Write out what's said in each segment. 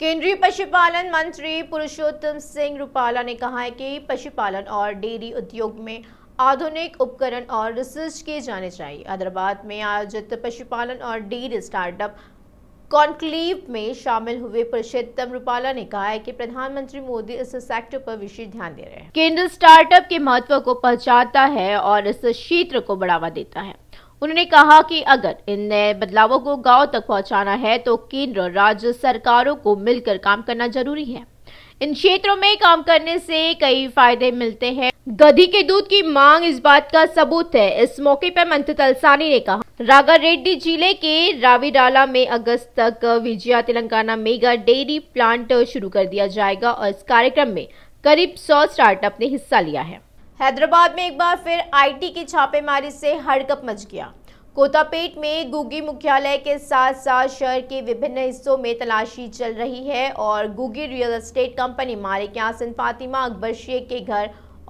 केंद्रीय पशुपालन मंत्री पुरुषोत्तम सिंह रूपाला ने कहा है कि पशुपालन और डेयरी उद्योग में आधुनिक उपकरण और रिसर्च किए जाने चाहिए हैदराबाद में आयोजित पशुपालन और डेयरी स्टार्टअप कॉन्क्लेव में शामिल हुए पुरुषोत्तम रूपाला ने कहा है कि प्रधानमंत्री मोदी इस सेक्टर पर विशेष ध्यान दे रहे हैं केंद्र स्टार्टअप के महत्व को पहुंचाता है और इस क्षेत्र को बढ़ावा देता है उन्होंने कहा कि अगर इन नए बदलावों को गांव तक पहुंचाना है तो केंद्र और राज्य सरकारों को मिलकर काम करना जरूरी है इन क्षेत्रों में काम करने से कई फायदे मिलते हैं गधी के दूध की मांग इस बात का सबूत है इस मौके पर मंत्री तलसानी ने कहा रागा रेड्डी जिले के रावीडाला में अगस्त तक Vijaya Telangana mega dairy plant शुरू कर दिया जाएगा और इस कार्यक्रम में करीब सौ स्टार्टअप ने हिस्सा लिया है हैदराबाद में एक बार फिर आईटी की छापेमारी से हड़कप मच गया कोतापेट में गुगी मुख्यालय के साथ साथ शहर के विभिन्न हिस्सों में तलाशी चल रही है और गुगी रियल एस्टेट कंपनी मालिक यासिन फातिमा अकबर शेख के घर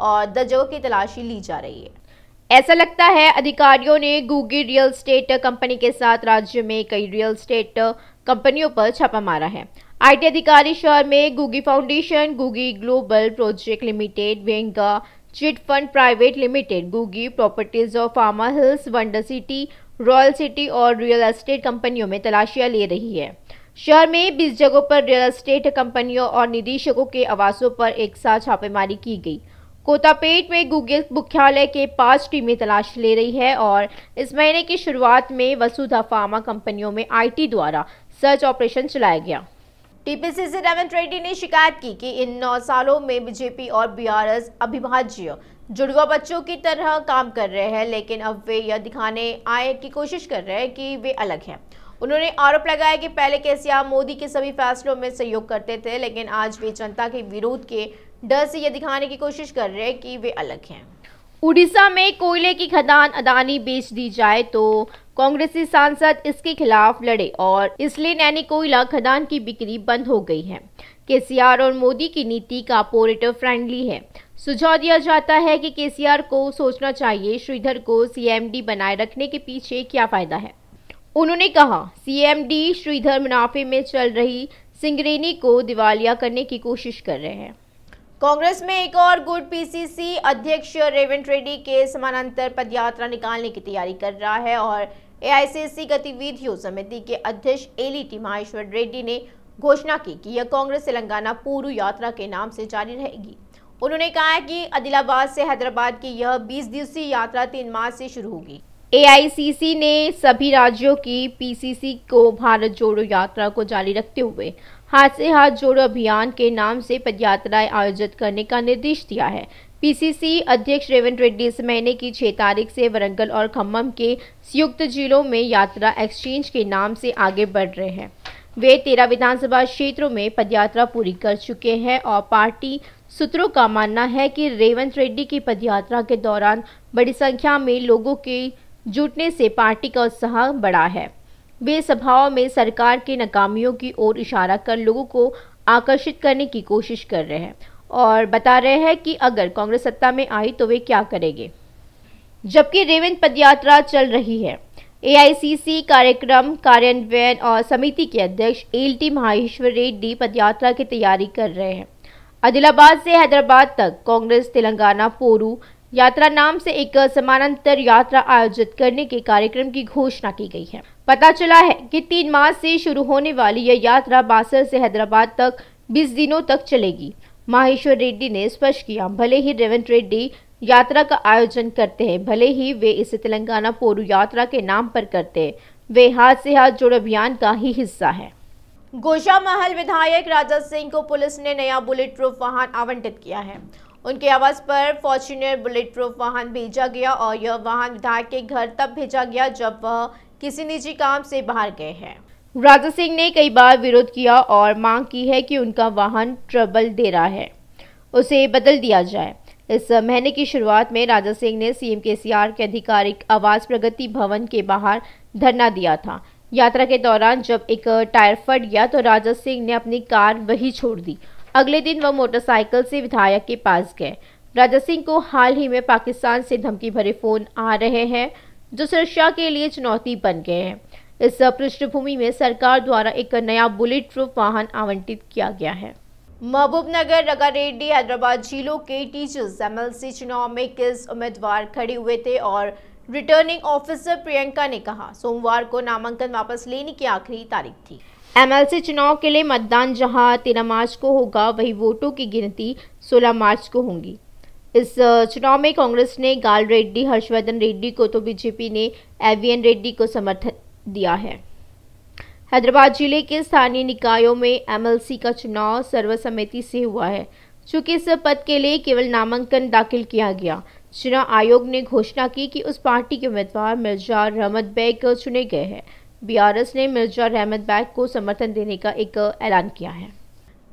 और दजो की तलाशी ली जा रही है ऐसा लगता है अधिकारियों ने गुगी रियल स्टेट कंपनी के साथ राज्य में कई रियल स्टेट कंपनियों पर छापा मारा है आईटी अधिकारी शहर में गुगी फाउंडेशन गुगी ग्लोबल प्रोजेक्ट लिमिटेड वेंगा चिट फंड प्राइवेट लिमिटेड गुगी properties of Pharma Hills Wonder City Royal City और रियल एस्टेट कंपनियों में तलाशियां ले रही है शहर में 20 जगहों पर रियल एस्टेट कंपनियों और निदेशकों के आवासों पर एक साथ छापेमारी की गई कोतापेट में गूगल मुख्यालय के पांच टीमें तलाश ले रही है और इस महीने की शुरुआत में वसुधा फार्मा कंपनियों में आईटी द्वारा सर्च ऑपरेशन चलाया गया टीपीसी से रेवंत रेड्डी ने शिकायत की कि इन नौ सालों में बीजेपी और बीआरएस अभिभाज्य जुड़वा बच्चों की तरह काम कर रहे हैं लेकिन अब वे यह दिखाने आए की कोशिश कर रहे हैं कि वे अलग हैं उन्होंने आरोप लगाया कि पहले के केसीआर मोदी के सभी फैसलों में सहयोग करते थे लेकिन आज वे जनता के विरोध के डर से यह दिखाने की कोशिश कर रहे हैं कि वे अलग हैं उड़ीसा में कोयले की खदान अदानी बेच दी जाए तो कांग्रेसी सांसद इसके खिलाफ लड़े और इसलिए नैनी कोयला खदान की बिक्री बंद हो गई है केसीआर और मोदी की नीति का कारपोरेटर फ्रेंडली है सुझाव दिया जाता है कि केसीआर को सोचना चाहिए श्रीधर को सीएमडी बनाए रखने के पीछे क्या फायदा है उन्होंने कहा सीएमडी श्रीधर मुनाफे में चल रही सिंगरेनी को दिवालिया करने की कोशिश कर रहे हैं कांग्रेस में एक और गुट पीसीसी अध्यक्ष रेवंत रेड्डी के समानांतर पदयात्रा निकालने की तैयारी कर रहा है और एआईसीसी गतिविधियों समिति के अध्यक्ष एलीटी माहेश्वर रेड्डी ने घोषणा की कि यह कांग्रेस तेलंगाना पूर्व यात्रा के नाम से जारी रहेगी उन्होंने कहा कि आदिलाबाद से हैदराबाद की यह 20 दिवसीय यात्रा तीन मार्च से शुरू होगी एआईसीसी ने सभी राज्यों की पीसीसी को भारत जोड़ो यात्रा को जारी रखते हुए हाथ से हाथ जोड़ो अभियान के नाम से पदयात्राएं आयोजित करने का निर्देश दिया है पीसीसी अध्यक्ष रेवंत रेड्डी इस महीने की छह तारीख से वरंगल और खम्भम के संयुक्त जिलों में यात्रा एक्सचेंज के नाम से आगे बढ़ रहे हैं वे तेरह विधानसभा क्षेत्रों में पदयात्रा पूरी कर चुके हैं और पार्टी सूत्रों का मानना है कि रेवंत रेड्डी की पदयात्रा के दौरान बड़ी संख्या में लोगों के जुटने से पार्टी का उत्साह बढ़ा है वे सभाओं में सरकार के नाकामियों की ओर इशारा कर लोगों को आकर्षित करने की कोशिश कर रहे हैं और बता रहे हैं कि अगर कांग्रेस सत्ता में आई तो वे क्या करेंगे जबकि रेवंत पदयात्रा चल रही है एआईसीसी कार्यक्रम कार्यान्वयन और समिति के अध्यक्ष एल टी माहेश्वर रेड्डी पदयात्रा की तैयारी कर रहे हैं आदिलाबाद से हैदराबाद तक कांग्रेस तेलंगाना पोरू यात्रा नाम से एक समानांतर यात्रा आयोजित करने के कार्यक्रम की घोषणा की गई है पता चला है कि तीन मार्च से शुरू होने वाली यह यात्रा बासर से हैदराबाद तक 20 दिनों तक चलेगी माहेश्वर रेड्डी ने स्पष्ट किया भले ही रेवंत रेड्डी यात्रा का आयोजन करते हैं भले ही वे इसे तेलंगाना पोरू यात्रा के नाम पर करते हैं वे हाथ से हाथ जोड़ अभियान का ही हिस्सा है गोशा महल विधायक राजा सिंह को पुलिस ने नया बुलेट प्रूफ वाहन आवंटित किया है उनके आवास पर फॉर्चुनर बुलेट प्रूफ वाहन भेजा गया और यह वाहन विधायक के घर तब भेजा गया जब वह किसी निजी काम से बाहर गए हैं राजा सिंह ने कई बार विरोध किया और मांग की है कि उनका वाहन ट्रबल दे रहा है उसे बदल दिया जाए इस महीने की शुरुआत में राजा सिंह ने सीएम केसीआर के आधिकारिक आवास प्रगति भवन के बाहर धरना दिया था यात्रा के दौरान जब एक टायर फट गया तो राजा सिंह ने अपनी कार वही छोड़ दी अगले दिन वह मोटरसाइकिल से विधायक के पास गए राजा सिंह को हाल ही में पाकिस्तान से धमकी भरे फोन आ रहे हैं जो सुरक्षा के लिए चुनौती बन गए हैं इस पृष्ठभूमि में सरकार द्वारा एक नया बुलेट प्रूफ वाहन आवंटित किया गया है महबूब नगर रगारेड्डी हैदराबाद जिलों के टीचर्स एमएलसी चुनाव में किस उम्मीदवार खड़े हुए थे और रिटर्निंग ऑफिसर प्रियंका ने कहा सोमवार को नामांकन वापस लेने की आखिरी तारीख थी एमएलसी चुनाव के लिए मतदान जहां तेरह मार्च को होगा वही वोटों की गिनती सोलह मार्च को होगी इस चुनाव में कांग्रेस ने गाल रेड्डी हर्षवर्धन रेड्डी को तो बीजेपी ने एवीएन रेड्डी को समर्थन दिया है हैदराबाद जिले के स्थानीय निकायों में एमएलसी का चुनाव सर्वसम्मति से हुआ है चूंकि इस पद के लिए केवल नामांकन दाखिल किया गया चुनाव आयोग ने घोषणा की कि उस पार्टी के उम्मीदवार मिर्जा रहमत बैग चुने गए हैं बीआरएस ने मिर्जा रहमत बैग को समर्थन देने का एक ऐलान किया है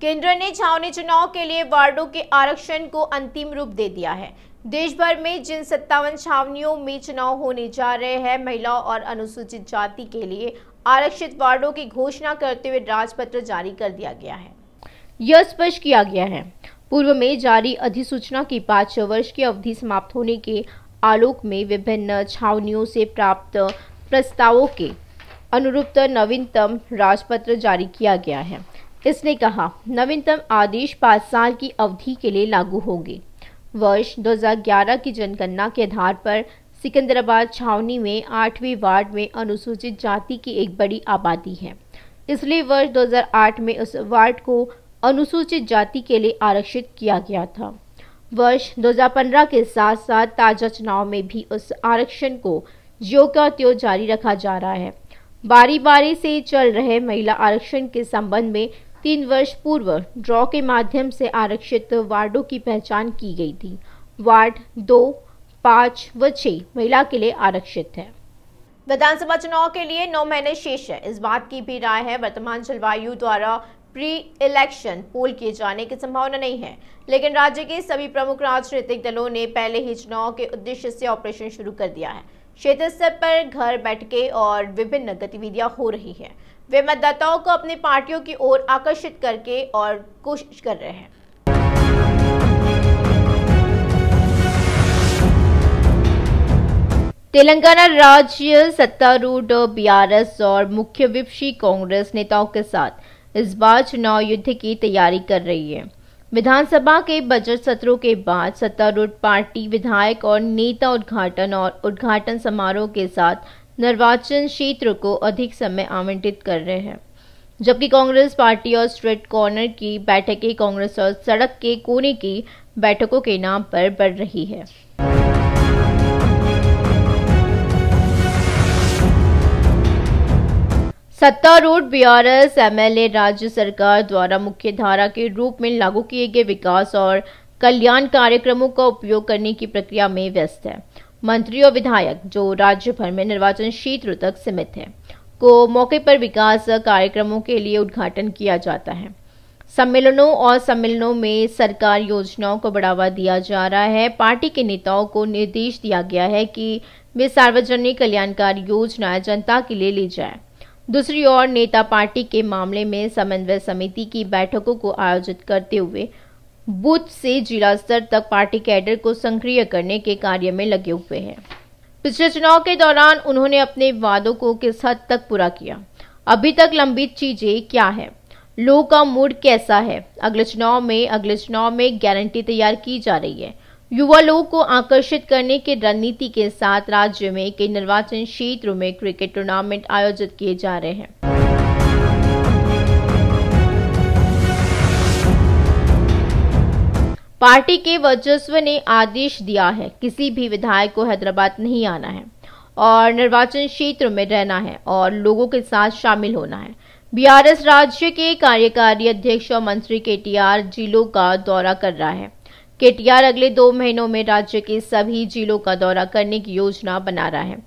केंद्र ने छावनी चुनाव के लिए वार्डों के आरक्षण को अंतिम रूप दे दिया है देश भर में जिन सत्तावन छावनियों में चुनाव होने जा रहे हैं महिलाओं और अनुसूचित जाति के लिए आरक्षित वार्डो की घोषणा करते हुए राजपत्र जारी कर दिया गया है यह स्पष्ट किया गया है पूर्व में जारी अधिसूचना की पांच वर्ष की अवधि समाप्त होने के आलोक में विभिन्न छावनियों से प्राप्त प्रस्तावों के अनुरूप नवीनतम राजपत्र जारी किया गया है इसने कहा नवीनतम आदेश पांच साल की अवधि के लिए लागू होंगे वर्ष 2011 की जनगणना के आधार पर सिकंदराबाद छावनी में आठवीं वार्ड में अनुसूचित जाति की एक बड़ी आबादी है इसलिए वर्ष 2008 में उस वार्ड को अनुसूचित जाति के लिए आरक्षित किया गया था वर्ष 2015 के साथ साथ ताज़ा चुनाव में भी उस आरक्षण को ज्यो का त्यो जारी रखा जा रहा है बारी बारी से चल रहे महिला आरक्षण के संबंध में तीन वर्ष पूर्व ड्रॉ के माध्यम से आरक्षित वार्डों की पहचान की गई थी वार्ड दो पाँच व छह महिला के लिए आरक्षित है विधानसभा चुनाव के लिए नौ महीने शेष है इस बात की भी राय है वर्तमान जलवायु द्वारा प्री इलेक्शन पोल किए जाने की संभावना नहीं है लेकिन राज्य के सभी प्रमुख राजनीतिक दलों ने पहले ही चुनाव के उद्देश्य से ऑपरेशन शुरू कर दिया है क्षेत्र स्तर पर घर बैठके और विभिन्न गतिविधियां हो रही हैं वे मतदाताओं को अपनी पार्टियों की ओर आकर्षित करके और कोशिश कर रहे हैं तेलंगाना राज्य सत्तारूढ़ बीआरएस और मुख्य विपक्षी कांग्रेस नेताओं के साथ इस बार चुनाव युद्ध की तैयारी कर रही है विधानसभा के बजट सत्रों के बाद सत्तारूढ़ पार्टी विधायक और नेता उद्घाटन और उद्घाटन समारोह के साथ निर्वाचन क्षेत्र को अधिक समय आवंटित कर रहे हैं जबकि कांग्रेस पार्टी और स्ट्रेट कॉर्नर की बैठकें कांग्रेस और सड़क के कोने की बैठकों के नाम पर बढ़ रही है सत्तारूढ़ बीआरएस एमएलए राज्य सरकार द्वारा मुख्य धारा के रूप में लागू किए गए विकास और कल्याण कार्यक्रमों का उपयोग करने की प्रक्रिया में व्यस्त है मंत्री और विधायक जो राज्य भर में निर्वाचन क्षेत्र तक सीमित है को मौके पर विकास कार्यक्रमों के लिए उद्घाटन किया जाता है सम्मेलनों और सम्मेलनों में सरकार योजनाओं को बढ़ावा दिया जा रहा है पार्टी के नेताओं को निर्देश दिया गया है कि वे सार्वजनिक कल्याणकारी योजनाएं जनता के लिए ली जाए दूसरी ओर नेता पार्टी के मामले में समन्वय समिति की बैठकों को आयोजित करते हुए बूथ से जिला स्तर तक पार्टी कैडर को सक्रिय करने के कार्य में लगे हुए हैं पिछले चुनाव के दौरान उन्होंने अपने वादों को किस हद तक पूरा किया अभी तक लंबित चीजें क्या है लोगों का मूड कैसा है अगले चुनाव में अगले चुनाव में गारंटी तैयार की जा रही है युवा लोगों को आकर्षित करने के रणनीति के साथ राज्य में कई निर्वाचन क्षेत्रों में क्रिकेट टूर्नामेंट आयोजित किए जा रहे हैं पार्टी के वर्चस्व ने आदेश दिया है किसी भी विधायक को हैदराबाद नहीं आना है और निर्वाचन क्षेत्र में रहना है और लोगों के साथ शामिल होना है बीआरएस राज्य के कार्यकारी अध्यक्ष और मंत्री केटीआर जिलों का दौरा कर रहा है केटीआर अगले दो महीनों में राज्य के सभी जिलों का दौरा करने की योजना बना रहा है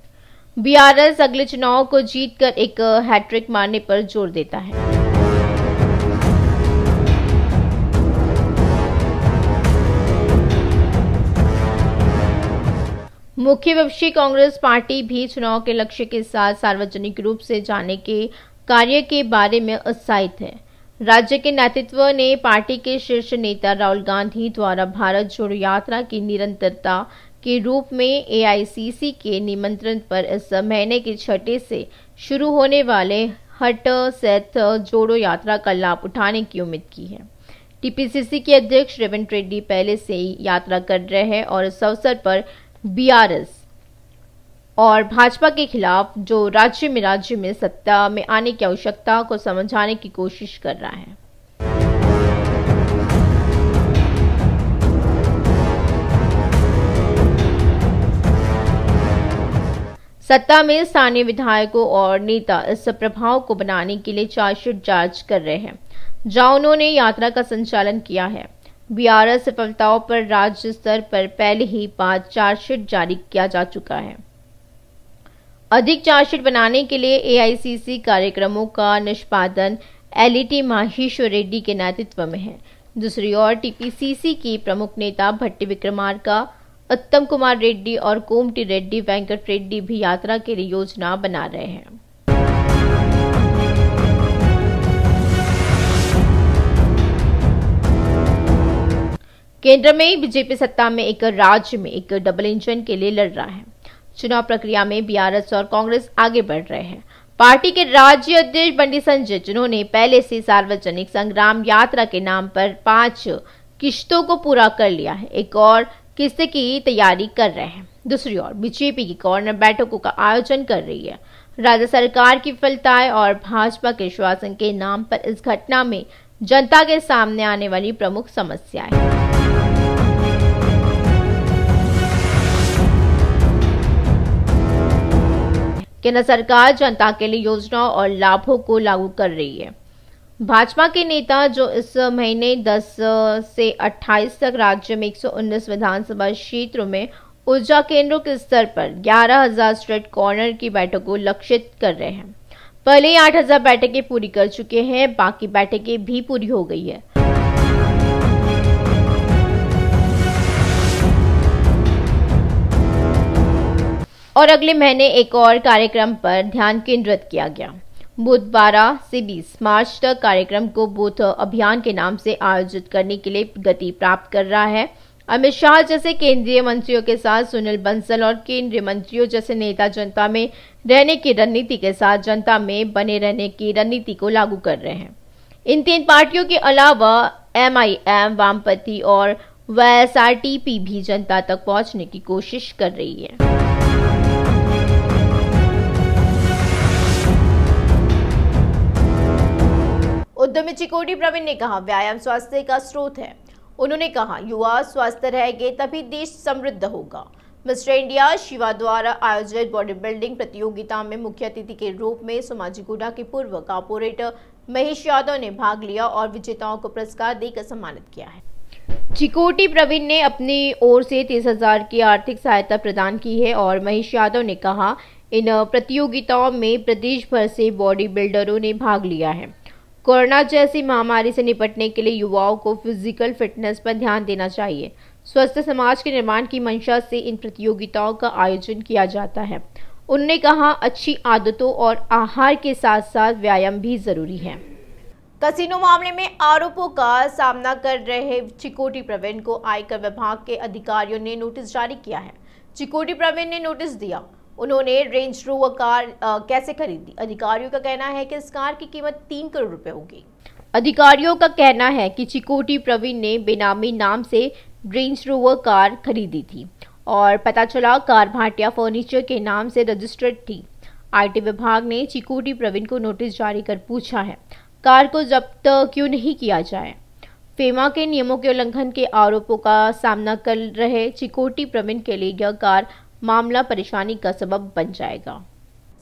बीआरएस अगले चुनाव को जीतकर एक हैट्रिक मारने पर जोर देता है मुख्य विपक्षी कांग्रेस पार्टी भी चुनाव के लक्ष्य के साथ सार्वजनिक रूप से जाने के कार्य के बारे में उत्साहित है राज्य के नेतृत्व ने पार्टी के शीर्ष नेता राहुल गांधी द्वारा भारत जोड़ो यात्रा की निरंतरता के रूप में एआईसीसी के निमंत्रण पर इस महीने के छठे से शुरू होने वाले हट सेथ जोड़ो यात्रा का लाभ उठाने की उम्मीद की है टीपीसीसी के अध्यक्ष रेवंत रेड्डी पहले से ही यात्रा कर रहे हैं और इस अवसर पर बीआरएस और भाजपा के खिलाफ जो राज्य में राज्य में सत्ता में आने की आवश्यकता को समझाने की कोशिश कर रहा है सत्ता में स्थानीय विधायकों और नेता इस प्रभाव को बनाने के लिए चार्जशीट जांच कर रहे हैं जहां उन्होंने यात्रा का संचालन किया है बी सफलताओं पर राज्य स्तर पर पहले ही पांच चार्जशीट जारी किया जा चुका है अधिक चार्जशीट बनाने के लिए एआईसीसी कार्यक्रमों का निष्पादन एलईटी e माहेश्वर रेड्डी के नेतृत्व में है दूसरी ओर टीपीसीसी की प्रमुख नेता भट्टी विक्रमार्का उत्तम कुमार रेड्डी और कोमटी रेड्डी वेंकट रेड्डी भी यात्रा के लिए योजना बना रहे हैं केंद्र में बीजेपी सत्ता में एक राज्य में एक डबल इंजन के लिए लड़ रहा है चुनाव प्रक्रिया में बीआरएस और कांग्रेस आगे बढ़ रहे हैं पार्टी के राज्य अध्यक्ष बंडी संजय जिन्होंने पहले से सार्वजनिक संग्राम यात्रा के नाम पर पांच किश्तों को पूरा कर लिया है एक और किस्त की तैयारी कर रहे हैं दूसरी ओर बीजेपी की कॉर्नर बैठकों का आयोजन कर रही है राज्य सरकार की विफलताएं और भाजपा के शासन के नाम पर इस घटना में जनता के सामने आने वाली प्रमुख समस्याएं केंद्र सरकार जनता के लिए योजनाओं और लाभों को लागू कर रही है भाजपा के नेता जो इस महीने 10 से 28 तक राज्य में 119 विधानसभा क्षेत्रों में ऊर्जा केंद्रों के स्तर पर 11,000 स्ट्रेट कॉर्नर की बैठक को लक्षित कर रहे हैं पहले ही हजार बैठकें पूरी कर चुके हैं बाकी बैठकें भी पूरी हो गई है और अगले महीने एक और कार्यक्रम पर ध्यान केंद्रित किया गया बुध बारह से बीस मार्च तक कार्यक्रम को बुध अभियान के नाम से आयोजित करने के लिए गति प्राप्त कर रहा है अमित शाह जैसे केंद्रीय मंत्रियों के साथ सुनील बंसल और केंद्रीय मंत्रियों जैसे नेता जनता में रहने की रणनीति के साथ जनता में बने रहने की रणनीति को लागू कर रहे हैं इन तीन पार्टियों के अलावा एम आई एम वामपंथी और पी भी जनता तक पहुंचने की कोशिश कर रही है उद्यमी चिकोटी प्रवीण ने कहा व्यायाम स्वास्थ्य का स्रोत है उन्होंने कहा युवा स्वस्थ रहेंगे तभी देश समृद्ध होगा मिस्टर इंडिया शिवा द्वारा आयोजित बॉडी बिल्डिंग प्रतियोगिता में मुख्य अतिथि के रूप में गुडा के पूर्व कॉरपोरेटर महेश यादव ने भाग लिया और विजेताओं को पुरस्कार देकर सम्मानित किया है चिकोटी प्रवीण ने अपनी ओर से तीस हजार की आर्थिक सहायता प्रदान की है और महेश यादव ने कहा इन प्रतियोगिताओं में प्रदेश भर से बॉडी बिल्डरों ने भाग लिया है कोरोना जैसी महामारी से निपटने के लिए युवाओं को फिजिकल फिटनेस पर ध्यान देना चाहिए स्वस्थ समाज के निर्माण की मंशा से इन प्रतियोगिताओं का आयोजन किया जाता है उन्होंने कहा अच्छी आदतों और आहार के साथ साथ व्यायाम भी ज़रूरी है कसिनो मामले में आरोपों का सामना कर रहे चिकोटी प्रवीण को आयकर विभाग के अधिकारियों ने नोटिस जारी किया है चिकोटी प्रवीण ने नोटिस दिया उन्होंने रेंज रोवर कार आ, कैसे खरीदी अधिकारियों का कहना है कि इस कार की कीमत तीन करोड़ रुपए होगी अधिकारियों का कहना है कि चिकोटी प्रवीण ने बेनामी नाम से रेंज रोवर कार खरीदी थी और पता चला कार भाटिया फर्नीचर के नाम से रजिस्टर्ड थी आईटी विभाग ने चिकोटी प्रवीण को नोटिस जारी कर पूछा है कार को जब्त क्यों नहीं किया जाए फेमा के नियमों के उल्लंघन के आरोपों का सामना कर रहे चिकोटी प्रवीण के लिए यह कार मामला परेशानी का सबब बन जाएगा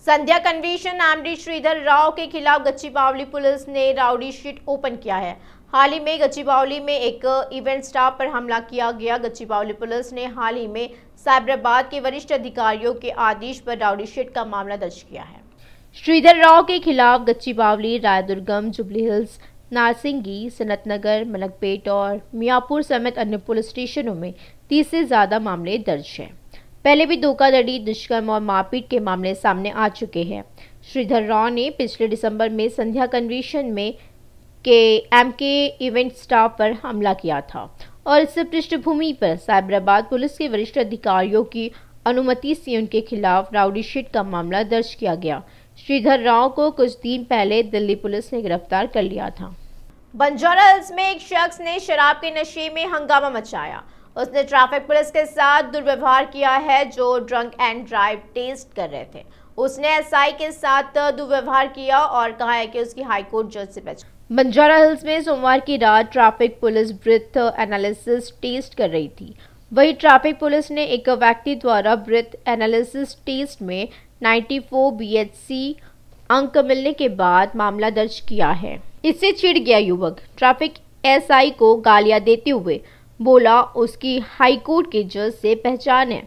संध्या कन्वेशन आमडी श्रीधर राव के खिलाफ बावली पुलिस ने राउडी शीट ओपन किया है हाल ही में बावली में एक इवेंट स्टाफ पर हमला किया गया बावली पुलिस ने हाल ही में साइबराबाद के वरिष्ठ अधिकारियों के आदेश पर राउडी शीट का मामला दर्ज किया है श्रीधर राव के खिलाफ राय रायदुर्गम जुबली हिल्स नारसिंगी सनतनगर मलकपेट और मियापुर समेत अन्य पुलिस स्टेशनों में तीस से ज़्यादा मामले दर्ज हैं पहले भी धोखाधड़ी दुष्कर्म और मारपीट के मामले सामने आ चुके हैं श्रीधर राव ने पिछले दिसंबर में संध्या कन्वेंशन में के एम के इवेंट स्टाफ पर हमला किया था और इस पृष्ठभूमि पर साइबराबाद पुलिस के वरिष्ठ अधिकारियों की अनुमति से उनके खिलाफ राउडी शीट का मामला दर्ज किया गया श्रीधर राव को कुछ दिन पहले दिल्ली पुलिस ने गिरफ्तार कर लिया था बंजारा हिल्स में एक शख्स ने शराब के नशे में हंगामा मचाया उसने ट्रैफिक पुलिस के साथ दुर्व्यवहार किया है जो ड्रंक एंड ड्राइव टेस्ट कर रहे थे उसने एसआई के साथ दुर्व्यवहार किया और कहा है कि उसकी हाईकोर्ट जज से बच बंजारा हिल्स में सोमवार की रात traffic police breath analysis test कर रही थी वही ट्रैफिक पुलिस ने एक व्यक्ति द्वारा ब्रिथ एनालिसिस टेस्ट में 94 बीएचसी अंक मिलने के बाद मामला दर्ज किया है इससे छिड़ गया युवक ट्रैफिक एसआई को गालियां देते हुए बोला उसकी हाईकोर्ट के जज से पहचान है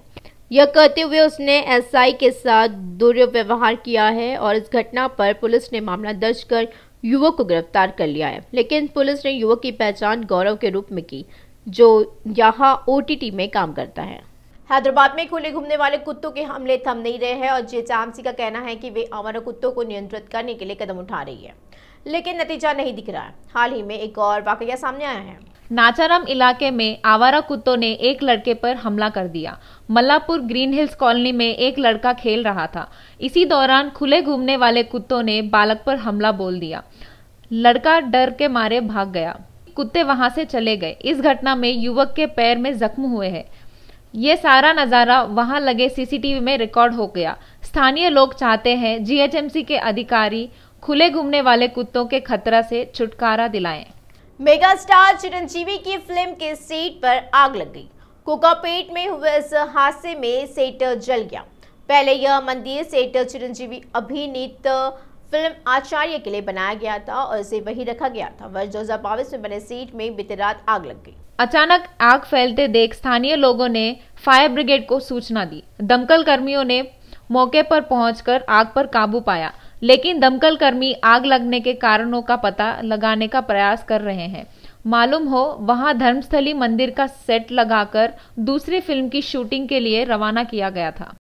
यह कहते हुए उसने एसआई के साथ दुर्व्यवहार किया है और इस घटना पर पुलिस ने मामला दर्ज कर युवक को गिरफ्तार कर लिया है लेकिन पुलिस ने युवक की पहचान गौरव के रूप में की जो यहाँ ओ में काम करता है हैदराबाद में खुले घूमने वाले कुत्तों के हमले थम नहीं रहे हैं और जेचामसी का कहना है कि वे आवारा कुत्तों को नियंत्रित करने के लिए कदम उठा रही है लेकिन नतीजा नहीं दिख रहा है हाल ही में एक और वाकया सामने आया है नाचाराम इलाके में आवारा कुत्तों ने एक लड़के पर हमला कर दिया मल्लापुर ग्रीन हिल्स कॉलोनी में एक लड़का खेल रहा था इसी दौरान खुले घूमने वाले कुत्तों ने बालक पर हमला बोल दिया लड़का डर के मारे भाग गया कुत्ते वहां से चले गए इस घटना में युवक के पैर में जख्म हुए हैं ये सारा नज़ारा वहां लगे सीसीटीवी में रिकॉर्ड हो गया स्थानीय लोग चाहते हैं जीएचएमसी के अधिकारी खुले घूमने वाले कुत्तों के खतरा से छुटकारा दिलाएं मेगा स्टार चिरंजीवी की फिल्म के सेट पर आग लग गई कोकापेट में हुए इस हादसे में सेट जल गया पहले यह मंदिर सेट चिरंजीवी अभिनीत फिल्म आचार्य के लिए बनाया गया था और इसे वही रखा गया था वर्ष दो में बने सेट में बीती रात आग लग गई अचानक आग फैलते देख स्थानीय लोगों ने फायर ब्रिगेड को सूचना दी दमकल कर्मियों ने मौके पर पहुंचकर आग पर काबू पाया लेकिन दमकल कर्मी आग लगने के कारणों का पता लगाने का प्रयास कर रहे हैं मालूम हो वहां धर्मस्थली मंदिर का सेट लगाकर दूसरी फिल्म की शूटिंग के लिए रवाना किया गया था